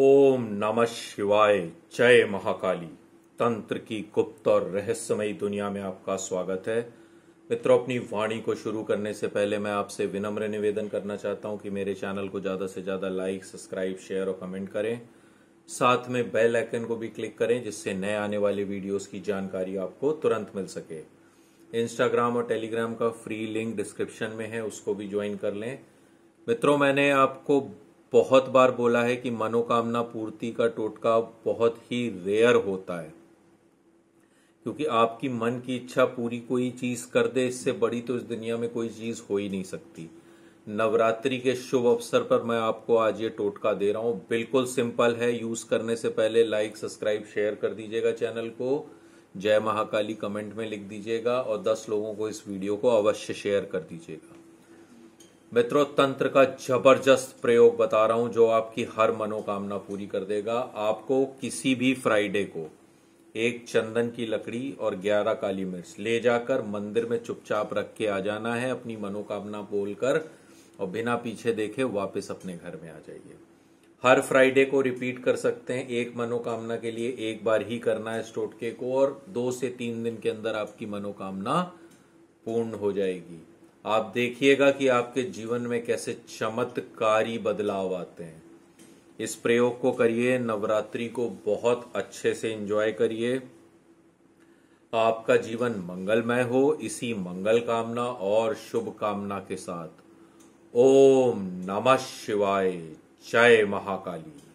ओम नमः शिवाय जय महाकाली तंत्र की गुप्त और रहस्यमयी दुनिया में आपका स्वागत है मित्रों अपनी वाणी को शुरू करने से पहले मैं आपसे विनम्र निवेदन करना चाहता हूं कि मेरे चैनल को ज्यादा से ज्यादा लाइक सब्सक्राइब शेयर और कमेंट करें साथ में बेल आइकन को भी क्लिक करें जिससे नए आने वाले वीडियोस की जानकारी आपको तुरंत मिल सके इंस्टाग्राम और टेलीग्राम का फ्री लिंक डिस्क्रिप्शन में है उसको भी ज्वाइन कर लें मित्रों मैंने आपको बहुत बार बोला है कि मनोकामना पूर्ति का टोटका बहुत ही रेयर होता है क्योंकि आपकी मन की इच्छा पूरी कोई चीज कर दे इससे बड़ी तो इस दुनिया में कोई चीज हो ही नहीं सकती नवरात्रि के शुभ अवसर पर मैं आपको आज ये टोटका दे रहा हूं बिल्कुल सिंपल है यूज करने से पहले लाइक सब्सक्राइब शेयर कर दीजिएगा चैनल को जय महाकाली कमेंट में लिख दीजिएगा और दस लोगों को इस वीडियो को अवश्य शेयर कर दीजिएगा मित्रों तंत्र का जबरदस्त प्रयोग बता रहा हूं जो आपकी हर मनोकामना पूरी कर देगा आपको किसी भी फ्राइडे को एक चंदन की लकड़ी और ग्यारह काली मिर्च ले जाकर मंदिर में चुपचाप रख के आ जाना है अपनी मनोकामना बोलकर और बिना पीछे देखे वापस अपने घर में आ जाइए हर फ्राइडे को रिपीट कर सकते हैं एक मनोकामना के लिए एक बार ही करना है स्टोटके को और दो से तीन दिन के अंदर आपकी मनोकामना पूर्ण हो जाएगी आप देखिएगा कि आपके जीवन में कैसे चमत्कारी बदलाव आते हैं इस प्रयोग को करिए नवरात्रि को बहुत अच्छे से एंजॉय करिए आपका जीवन मंगलमय हो इसी मंगल कामना और शुभ कामना के साथ ओम नमः शिवाय जय महाकाली